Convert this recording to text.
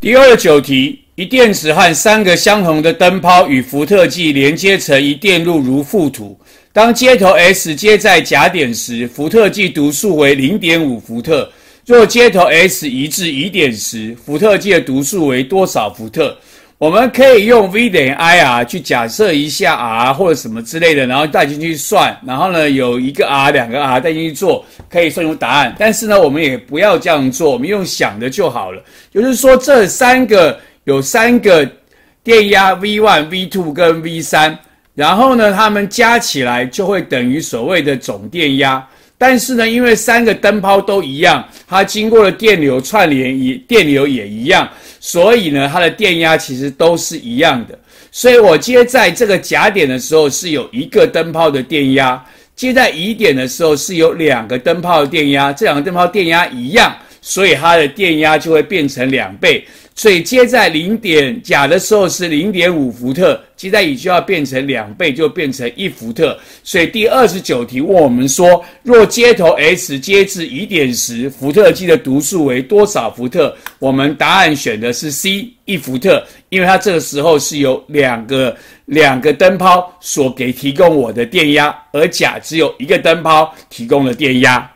第二九题：一电池和三个相同的灯泡与伏特计连接成一电路，如附图。当接头 S 接在甲点时，伏特计读数为零点五伏特。若接头 S 移至乙点时，伏特计的读数为多少伏特？我们可以用 V 等于 I R 去假设一下 R 或者什么之类的，然后带进去算。然后呢，有一个 R、两个 R 带进去做，可以算出答案。但是呢，我们也不要这样做，我们用想的就好了。就是说，这三个有三个电压 v one、v two 跟 V3，然后呢，它们加起来就会等于所谓的总电压。但是呢，因为三个灯泡都一样，它经过了电流串联，也电流也一样，所以呢，它的电压其实都是一样的。所以我接在这个甲点的时候，是有一个灯泡的电压；接在乙点的时候，是有两个灯泡的电压。这两个灯泡电压一样。所以它的电压就会变成两倍。所以接在零点甲的时候是零点五伏特，接在乙就要变成两倍，就变成一伏特。所以第二十九题问我们说，若接头 S 接至乙点时，伏特计的读数为多少伏特？我们答案选的是 C，一伏特，因为它这个时候是有两个两个灯泡所给提供我的电压，而甲只有一个灯泡提供了电压。